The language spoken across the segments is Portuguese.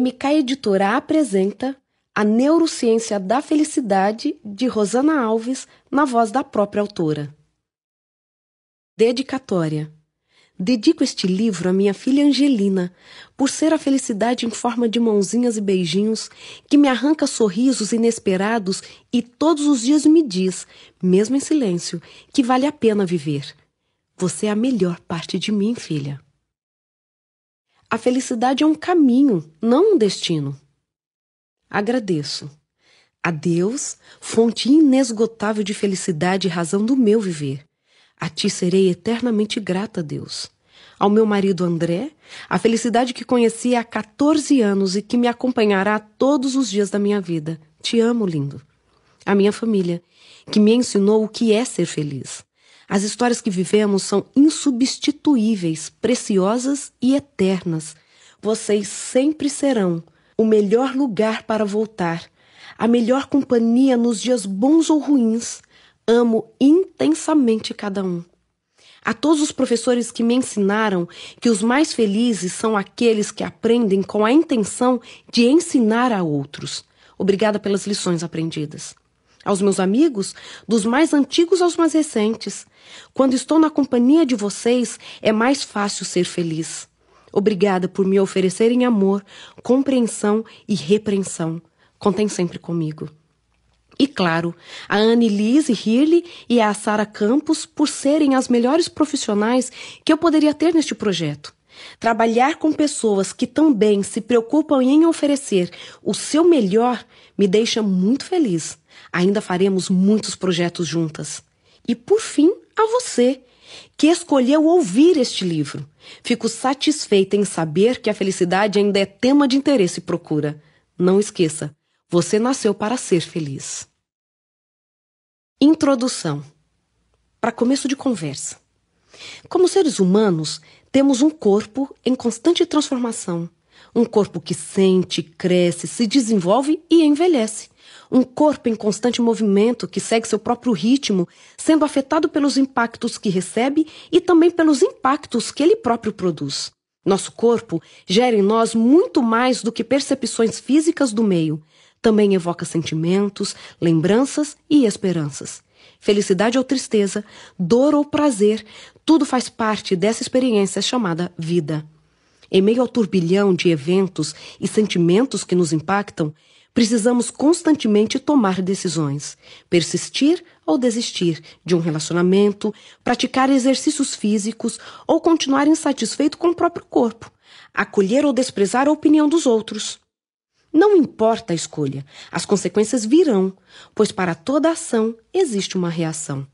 MK Editora apresenta A Neurociência da Felicidade, de Rosana Alves, na voz da própria autora. Dedicatória. Dedico este livro à minha filha Angelina, por ser a felicidade em forma de mãozinhas e beijinhos que me arranca sorrisos inesperados e todos os dias me diz, mesmo em silêncio, que vale a pena viver. Você é a melhor parte de mim, filha. A felicidade é um caminho, não um destino. Agradeço a Deus, fonte inesgotável de felicidade e razão do meu viver. A ti serei eternamente grata, Deus. Ao meu marido André, a felicidade que conheci há 14 anos e que me acompanhará todos os dias da minha vida. Te amo, lindo. A minha família, que me ensinou o que é ser feliz. As histórias que vivemos são insubstituíveis, preciosas e eternas. Vocês sempre serão o melhor lugar para voltar, a melhor companhia nos dias bons ou ruins. Amo intensamente cada um. A todos os professores que me ensinaram que os mais felizes são aqueles que aprendem com a intenção de ensinar a outros. Obrigada pelas lições aprendidas aos meus amigos, dos mais antigos aos mais recentes. Quando estou na companhia de vocês, é mais fácil ser feliz. Obrigada por me oferecerem amor, compreensão e repreensão. Contem sempre comigo. E claro, a Annelise Hirley e a Sara Campos por serem as melhores profissionais que eu poderia ter neste projeto. Trabalhar com pessoas que também se preocupam em oferecer o seu melhor me deixa muito feliz. Ainda faremos muitos projetos juntas. E por fim, a você, que escolheu ouvir este livro. Fico satisfeita em saber que a felicidade ainda é tema de interesse e procura. Não esqueça, você nasceu para ser feliz. Introdução para começo de conversa. Como seres humanos, temos um corpo em constante transformação. Um corpo que sente, cresce, se desenvolve e envelhece. Um corpo em constante movimento que segue seu próprio ritmo, sendo afetado pelos impactos que recebe e também pelos impactos que ele próprio produz. Nosso corpo gera em nós muito mais do que percepções físicas do meio. Também evoca sentimentos, lembranças e esperanças. Felicidade ou tristeza, dor ou prazer, tudo faz parte dessa experiência chamada vida. Em meio ao turbilhão de eventos e sentimentos que nos impactam, precisamos constantemente tomar decisões, persistir ou desistir de um relacionamento, praticar exercícios físicos ou continuar insatisfeito com o próprio corpo, acolher ou desprezar a opinião dos outros. Não importa a escolha, as consequências virão, pois para toda ação existe uma reação.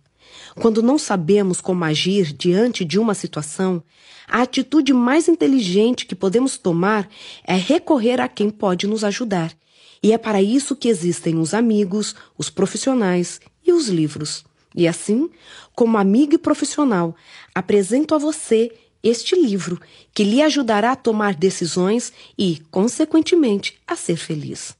Quando não sabemos como agir diante de uma situação, a atitude mais inteligente que podemos tomar é recorrer a quem pode nos ajudar. E é para isso que existem os amigos, os profissionais e os livros. E assim, como amigo e profissional, apresento a você este livro que lhe ajudará a tomar decisões e, consequentemente, a ser feliz.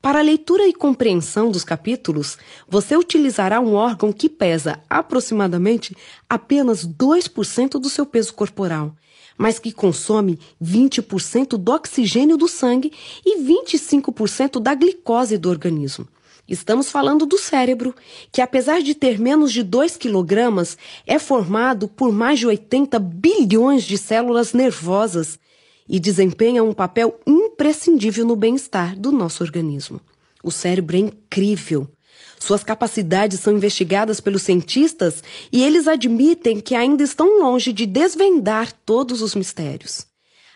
Para a leitura e compreensão dos capítulos, você utilizará um órgão que pesa aproximadamente apenas 2% do seu peso corporal, mas que consome 20% do oxigênio do sangue e 25% da glicose do organismo. Estamos falando do cérebro, que apesar de ter menos de 2 quilogramas, é formado por mais de 80 bilhões de células nervosas e desempenha um papel imprescindível no bem-estar do nosso organismo. O cérebro é incrível. Suas capacidades são investigadas pelos cientistas e eles admitem que ainda estão longe de desvendar todos os mistérios.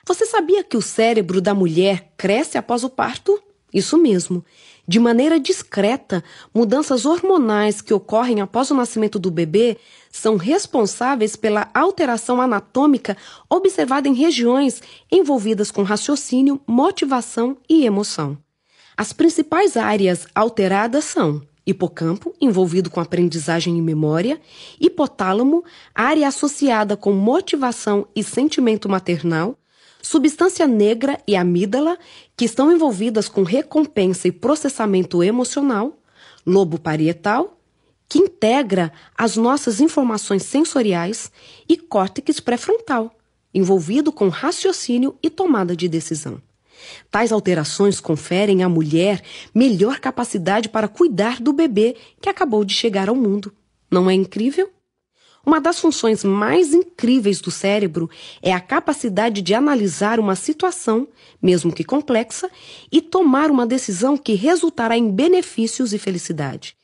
Você sabia que o cérebro da mulher cresce após o parto? Isso mesmo, de maneira discreta, mudanças hormonais que ocorrem após o nascimento do bebê são responsáveis pela alteração anatômica observada em regiões envolvidas com raciocínio, motivação e emoção. As principais áreas alteradas são hipocampo, envolvido com aprendizagem e memória, hipotálamo, área associada com motivação e sentimento maternal, substância negra e amígdala, que estão envolvidas com recompensa e processamento emocional, lobo parietal, que integra as nossas informações sensoriais, e córtex pré-frontal, envolvido com raciocínio e tomada de decisão. Tais alterações conferem à mulher melhor capacidade para cuidar do bebê que acabou de chegar ao mundo. Não é incrível? Uma das funções mais incríveis do cérebro é a capacidade de analisar uma situação, mesmo que complexa, e tomar uma decisão que resultará em benefícios e felicidade.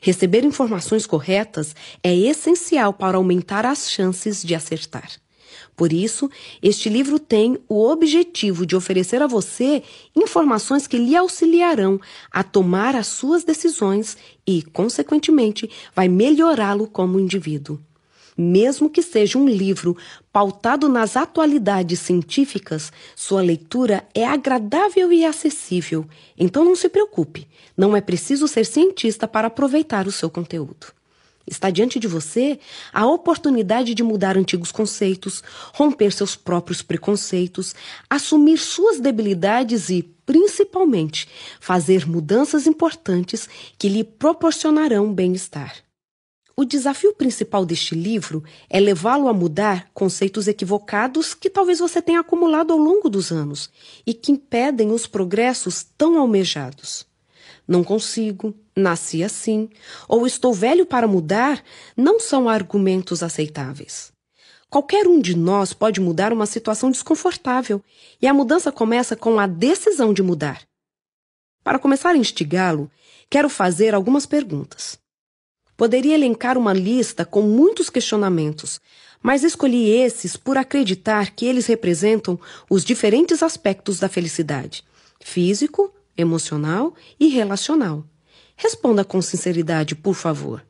Receber informações corretas é essencial para aumentar as chances de acertar. Por isso, este livro tem o objetivo de oferecer a você informações que lhe auxiliarão a tomar as suas decisões e, consequentemente, vai melhorá-lo como indivíduo. Mesmo que seja um livro pautado nas atualidades científicas, sua leitura é agradável e acessível. Então não se preocupe, não é preciso ser cientista para aproveitar o seu conteúdo. Está diante de você a oportunidade de mudar antigos conceitos, romper seus próprios preconceitos, assumir suas debilidades e, principalmente, fazer mudanças importantes que lhe proporcionarão bem-estar. O desafio principal deste livro é levá-lo a mudar conceitos equivocados que talvez você tenha acumulado ao longo dos anos e que impedem os progressos tão almejados. Não consigo, nasci assim, ou estou velho para mudar, não são argumentos aceitáveis. Qualquer um de nós pode mudar uma situação desconfortável, e a mudança começa com a decisão de mudar. Para começar a instigá-lo, quero fazer algumas perguntas. Poderia elencar uma lista com muitos questionamentos, mas escolhi esses por acreditar que eles representam os diferentes aspectos da felicidade: físico, emocional e relacional. Responda com sinceridade, por favor.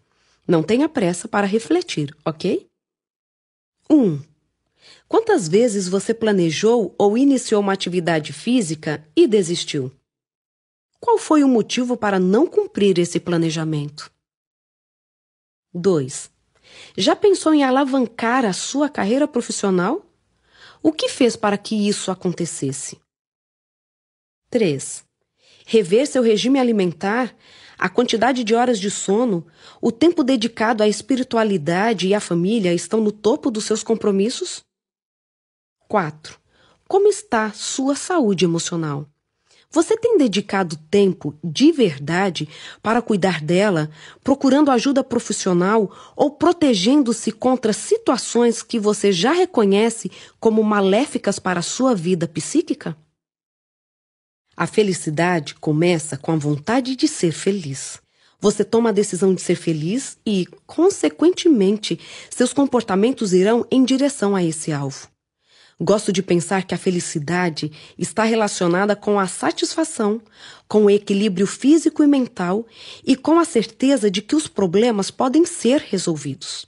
Não tenha pressa para refletir, ok? 1. Um, quantas vezes você planejou ou iniciou uma atividade física e desistiu? Qual foi o motivo para não cumprir esse planejamento? 2. Já pensou em alavancar a sua carreira profissional? O que fez para que isso acontecesse? 3. Rever seu regime alimentar, a quantidade de horas de sono, o tempo dedicado à espiritualidade e à família estão no topo dos seus compromissos? 4. Como está sua saúde emocional? Você tem dedicado tempo de verdade para cuidar dela, procurando ajuda profissional ou protegendo-se contra situações que você já reconhece como maléficas para a sua vida psíquica? A felicidade começa com a vontade de ser feliz. Você toma a decisão de ser feliz e, consequentemente, seus comportamentos irão em direção a esse alvo. Gosto de pensar que a felicidade está relacionada com a satisfação, com o equilíbrio físico e mental e com a certeza de que os problemas podem ser resolvidos.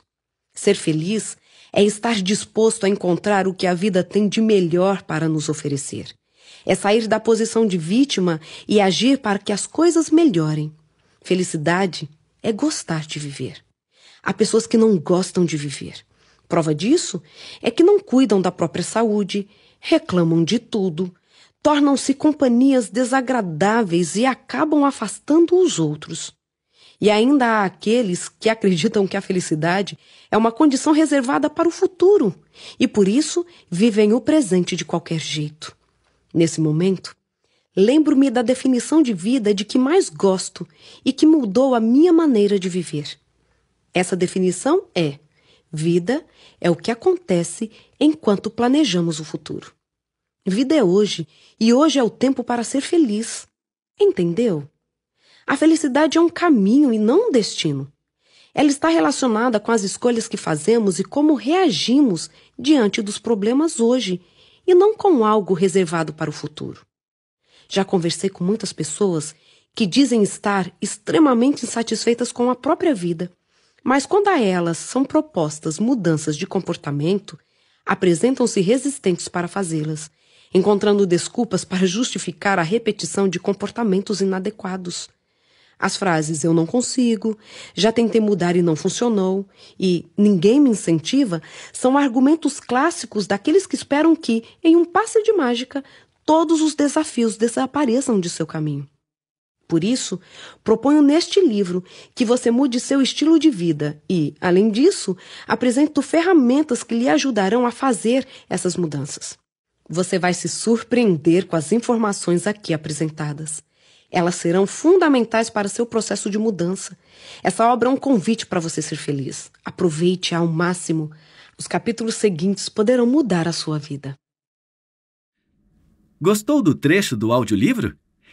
Ser feliz é estar disposto a encontrar o que a vida tem de melhor para nos oferecer. É sair da posição de vítima e agir para que as coisas melhorem. Felicidade é gostar de viver. Há pessoas que não gostam de viver. Prova disso é que não cuidam da própria saúde, reclamam de tudo, tornam-se companhias desagradáveis e acabam afastando os outros. E ainda há aqueles que acreditam que a felicidade é uma condição reservada para o futuro e por isso vivem o presente de qualquer jeito. Nesse momento, lembro-me da definição de vida de que mais gosto e que mudou a minha maneira de viver. Essa definição é Vida é o que acontece enquanto planejamos o futuro. Vida é hoje, e hoje é o tempo para ser feliz. Entendeu? A felicidade é um caminho e não um destino. Ela está relacionada com as escolhas que fazemos e como reagimos diante dos problemas hoje, e não com algo reservado para o futuro. Já conversei com muitas pessoas que dizem estar extremamente insatisfeitas com a própria vida mas quando a elas são propostas mudanças de comportamento, apresentam-se resistentes para fazê-las, encontrando desculpas para justificar a repetição de comportamentos inadequados. As frases eu não consigo, já tentei mudar e não funcionou, e ninguém me incentiva são argumentos clássicos daqueles que esperam que, em um passe de mágica, todos os desafios desapareçam de seu caminho. Por isso, proponho neste livro que você mude seu estilo de vida e, além disso, apresento ferramentas que lhe ajudarão a fazer essas mudanças. Você vai se surpreender com as informações aqui apresentadas. Elas serão fundamentais para seu processo de mudança. Essa obra é um convite para você ser feliz. Aproveite ao máximo. Os capítulos seguintes poderão mudar a sua vida. Gostou do trecho do audiolivro?